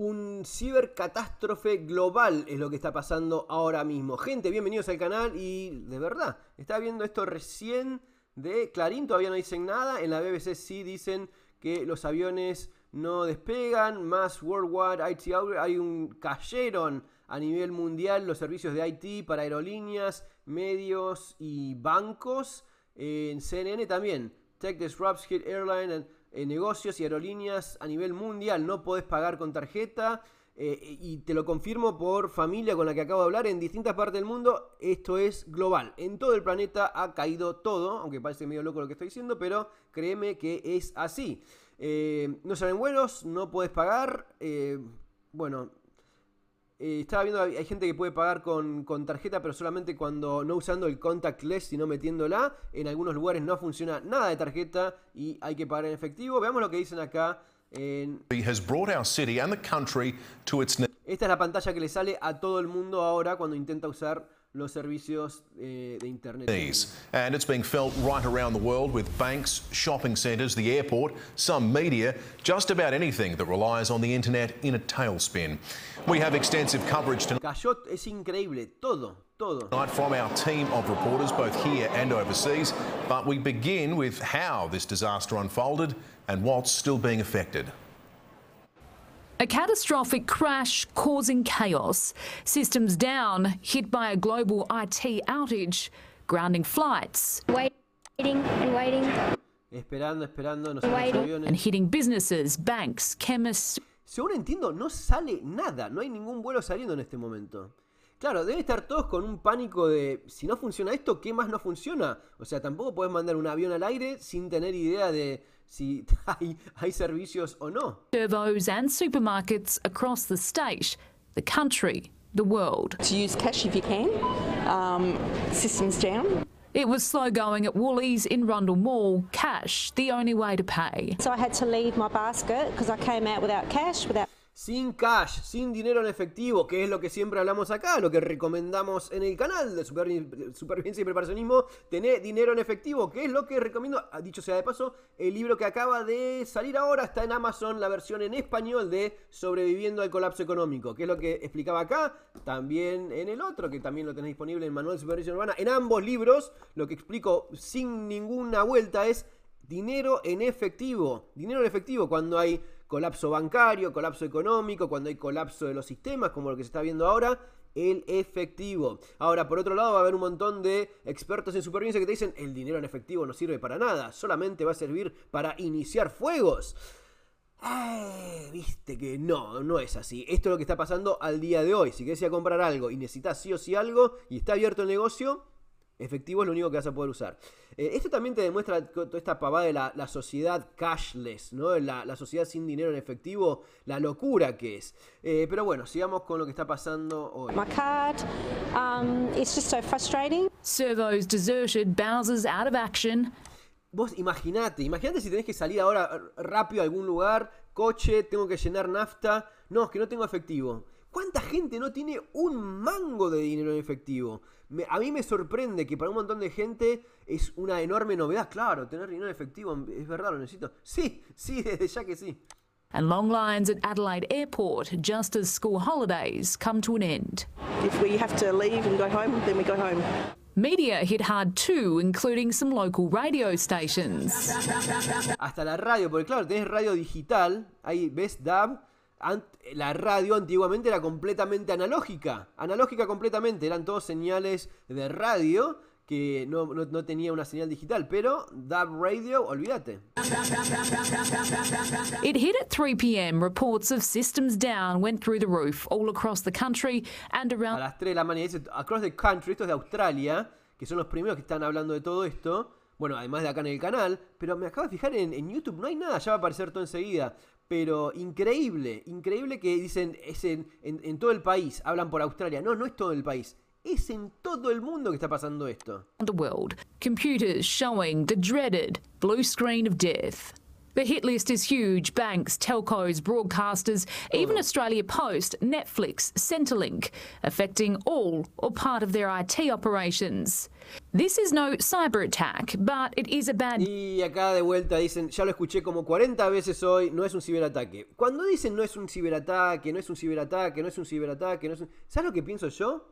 un cibercatástrofe global es lo que está pasando ahora mismo. Gente, bienvenidos al canal y de verdad, está viendo esto recién de Clarín, todavía no dicen nada, en la BBC sí dicen que los aviones no despegan, más Worldwide IT hay un cayeron a nivel mundial los servicios de IT para aerolíneas, medios y bancos. En CNN también, Tech Disrupts Hit Airline eh, negocios y aerolíneas a nivel mundial. No podés pagar con tarjeta. Eh, y te lo confirmo por familia con la que acabo de hablar, en distintas partes del mundo esto es global. En todo el planeta ha caído todo, aunque parece medio loco lo que estoy diciendo, pero créeme que es así. Eh, no salen vuelos, no puedes pagar. bueno, eh, estaba viendo, hay gente que puede pagar con, tarjeta, pero solamente cuando no usando el contactless, sino metiéndola. En algunos lugares no funciona nada de tarjeta y hay que pagar en efectivo. Veamos lo que dicen acá. Esta es la pantalla que le sale a todo el mundo ahora cuando intenta usar los servicios eh, de internet. And it's being felt right around the world with banks, shopping centres, the airport, some media, just about anything that relies on the internet in a tailspin. We have extensive coverage tonight. Cayó, es increíble, todo, Tonight from our team of reporters both here and overseas, but we begin with how this disaster unfolded and what's still being affected. A catastrophic crash causing chaos, systems down, hit by a global IT outage, grounding flights. Waiting and waiting. Esperando, esperando, no salen los aviones. And hitting businesses, banks, chemists. Según entiendo, no sale nada, no hay ningún vuelo saliendo en este momento. Claro, debe estar todos con un pánico de si no funciona esto, ¿qué más no funciona? O sea, tampoco puedes mandar un avión al aire sin tener idea de si hay, hay servicios o no. Servos and supermarkets across the state, the country, the world. To use cash if you can, um, systems down. It was slow going at Woolies in Rundle Mall, cash the only way to pay. So I had to leave my basket because I came out without cash, without sin cash, sin dinero en efectivo, que es lo que siempre hablamos acá, lo que recomendamos en el canal de Supervivencia y Preparacionismo, tener dinero en efectivo, que es lo que recomiendo, ah, dicho sea de paso, el libro que acaba de salir ahora está en Amazon, la versión en español de Sobreviviendo al Colapso Económico, que es lo que explicaba acá, también en el otro, que también lo tenéis disponible en Manual de Supervivencia Urbana, en ambos libros, lo que explico sin ninguna vuelta es dinero en efectivo, dinero en efectivo cuando hay colapso bancario, colapso económico, cuando hay colapso de los sistemas, como lo que se está viendo ahora, el efectivo. Ahora, por otro lado, va a haber un montón de expertos en supervivencia que te dicen, el dinero en efectivo no sirve para nada, solamente va a servir para iniciar fuegos. viste que no, no es así. Esto es lo que está pasando al día de hoy. Si querés ir a comprar algo y necesitas sí o sí algo y está abierto el negocio, Efectivo es lo único que vas a poder usar. Eh, esto también te demuestra toda esta pavada de la, sociedad cashless, La, sociedad sin dinero en efectivo, la locura que es. Eh, pero bueno, sigamos con lo que está pasando hoy. Vos imaginate, imagínate si tenés que salir ahora rápido a algún lugar, coche, tengo que llenar nafta. No, es que no tengo efectivo. ¿Cuánta gente no tiene un mango de dinero en efectivo? a mí me sorprende que para un montón de gente es una enorme novedad. Claro, tener dinero en efectivo es verdad, lo necesito. Sí, sí, desde ya que sí. And long lines at Adelaide Airport just as school holidays come to an end. If we have to leave and go home, then we go home. Media hit hard too, including some local radio stations. Hasta la radio, porque claro, tienes radio digital, ahí ves DAB, la radio antiguamente era completamente analógica, analógica completamente, eran todos señales de radio que no, tenía una señal digital, pero Dub Radio, olvídate. across country A las 3 de la mañana, across the country, esto es de Australia, que son los primeros que están hablando de todo esto. Bueno, además de acá en el canal, pero me acabo de fijar en YouTube, no hay nada, ya va a aparecer todo enseguida pero increíble, increíble que dicen es en, todo el país, hablan por Australia. No, no es todo el país. Es en todo el mundo que está pasando esto. Computers showing the dreaded blue screen of death. The hit list is huge. Banks, telcos, broadcasters, even oh. Australia Post, Netflix, Centrelink, affecting all or part of their IT operations. This is no cyber attack, but it is a bad. Y acá de vuelta dicen, ya lo escuché como 40 veces hoy, no es un ciberataque. Cuando dicen no es un ciberataque, no es un ciberataque, no es un ciberataque, no es un. ¿Sabes lo que pienso yo?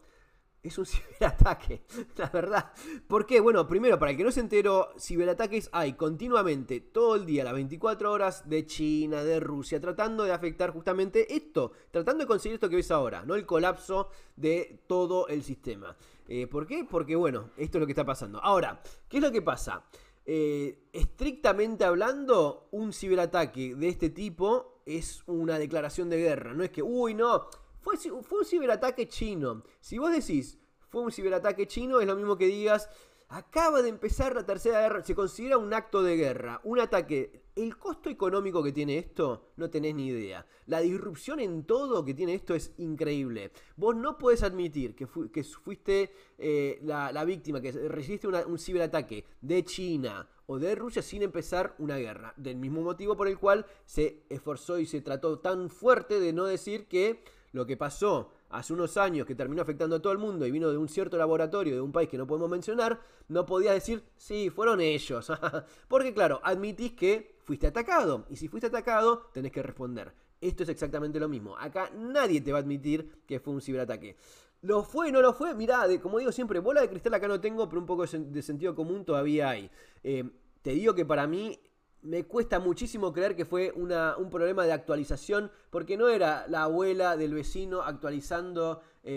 es un ciberataque, la verdad. ¿Por qué? Bueno, primero, para el que no se enteró, ciberataques hay continuamente, todo el día, las 24 horas, de China, de Rusia, tratando de afectar justamente esto, tratando de conseguir esto que ves ahora, ¿no? El colapso de todo el sistema. Eh, ¿Por qué? Porque, bueno, esto es lo que está pasando. Ahora, ¿qué es lo que pasa? Eh, estrictamente hablando, un ciberataque de este tipo es una declaración de guerra. No es que, uy, no, fue, un ciberataque chino. Si vos decís, fue un ciberataque chino, es lo mismo que digas, acaba de empezar la tercera guerra, se considera un acto de guerra, un ataque. El costo económico que tiene esto, no tenés ni idea. La disrupción en todo que tiene esto es increíble. Vos no podés admitir que, fuiste eh, la, víctima, que recibiste un ciberataque de China o de Rusia sin empezar una guerra. Del mismo motivo por el cual se esforzó y se trató tan fuerte de no decir que lo que pasó hace unos años que terminó afectando a todo el mundo y vino de un cierto laboratorio de un país que no podemos mencionar, no podías decir, sí, fueron ellos. Porque claro, admitís que fuiste atacado. Y si fuiste atacado, tenés que responder. Esto es exactamente lo mismo. Acá nadie te va a admitir que fue un ciberataque. ¿Lo fue? ¿No lo fue? Mirá, como digo siempre, bola de cristal acá no tengo, pero un poco de sentido común todavía hay. Eh, te digo que para mí me cuesta muchísimo creer que fue una, un problema de actualización, porque no era la abuela del vecino actualizando uh,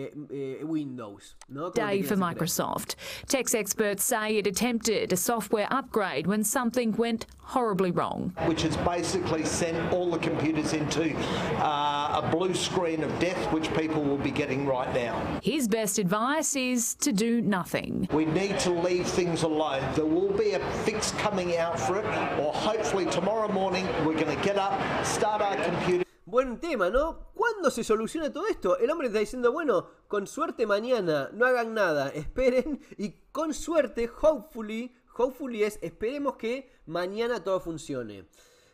uh, Windows. ¿no? Day for Microsoft. Tech experts say it attempted a software upgrade when something went horribly wrong. Which has basically sent all the computers into uh, a blue screen of death, which people will be getting right now. His best advice is to do nothing. We need to leave things alone. There will be a fix coming out for it, or hopefully tomorrow morning we're going to get up, start our computer. buen tema, ¿no? ¿Cuándo se soluciona todo esto? El hombre está diciendo, bueno, con suerte mañana, no hagan nada, esperen y con suerte, hopefully, hopefully es, esperemos que mañana todo funcione.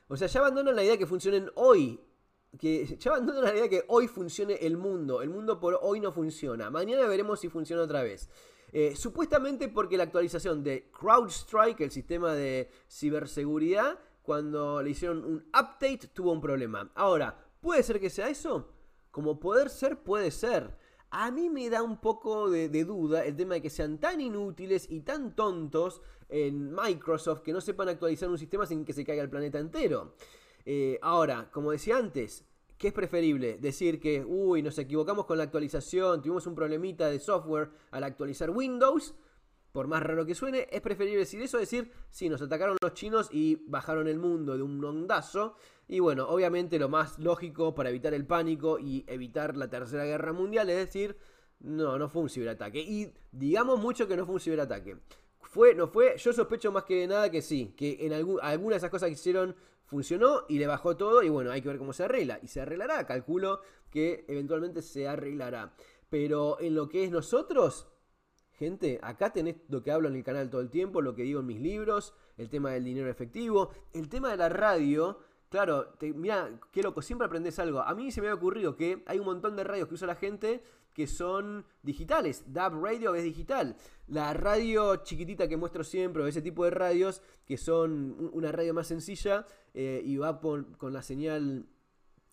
O sea, ya abandonan la idea que funcionen hoy. Que ya abandonan la idea que hoy funcione el mundo. El mundo por hoy no funciona. Mañana veremos si funciona otra vez. Eh, supuestamente porque la actualización de CrowdStrike, el sistema de ciberseguridad, cuando le hicieron un update tuvo un problema. Ahora, Puede ser que sea eso. Como poder ser, puede ser. A mí me da un poco de, duda el tema de que sean tan inútiles y tan tontos en Microsoft que no sepan actualizar un sistema sin que se caiga el planeta entero. Eh, ahora, como decía antes, ¿qué es preferible? Decir que, uy, nos equivocamos con la actualización, tuvimos un problemita de software al actualizar Windows por más raro que suene, es preferible decir eso, decir, sí, nos atacaron los chinos y bajaron el mundo de un ondazo. Y bueno, obviamente lo más lógico para evitar el pánico y evitar la Tercera Guerra Mundial es decir, no, no fue un ciberataque. Y digamos mucho que no fue un ciberataque. Fue, no fue, yo sospecho más que nada que sí, que en algún, alguna de esas cosas que hicieron funcionó y le bajó todo y bueno, hay que ver cómo se arregla. Y se arreglará, calculo que eventualmente se arreglará. Pero en lo que es nosotros, Gente, acá tenés lo que hablo en el canal todo el tiempo, lo que digo en mis libros, el tema del dinero efectivo, el tema de la radio. Claro, mira, qué loco, siempre aprendes algo. A mí se me ha ocurrido que hay un montón de radios que usa la gente que son digitales. DAB Radio es digital. La radio chiquitita que muestro siempre, o ese tipo de radios que son una radio más sencilla eh, y va con la señal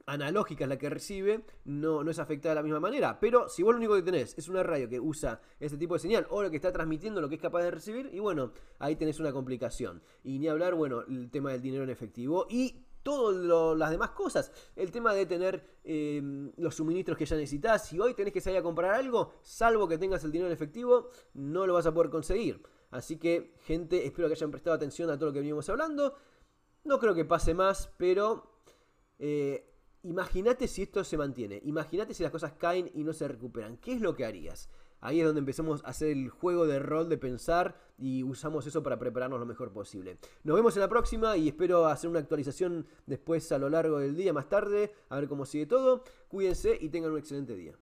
analógica es la que recibe, no, no es afectada de la misma manera. Pero si vos lo único que tenés es una radio que usa ese tipo de señal o lo que está transmitiendo lo que es capaz de recibir, y bueno, ahí tenés una complicación. Y ni hablar, bueno, el tema del dinero en efectivo y todas las demás cosas. El tema de tener em, los suministros que ya necesitas. Si hoy tenés que salir a comprar algo, salvo que tengas el dinero en efectivo, no lo vas a poder conseguir. Así que, gente, espero que hayan prestado atención a todo lo que venimos hablando. No creo que pase más, pero eh, Imagínate si esto se mantiene, imagínate si las cosas caen y no se recuperan. ¿Qué es lo que harías? Ahí es donde empezamos a hacer el juego de rol de pensar y usamos eso para prepararnos lo mejor posible. Nos vemos en la próxima y espero hacer una actualización después a lo largo del día, más tarde, a ver cómo sigue todo. Cuídense y tengan un excelente día.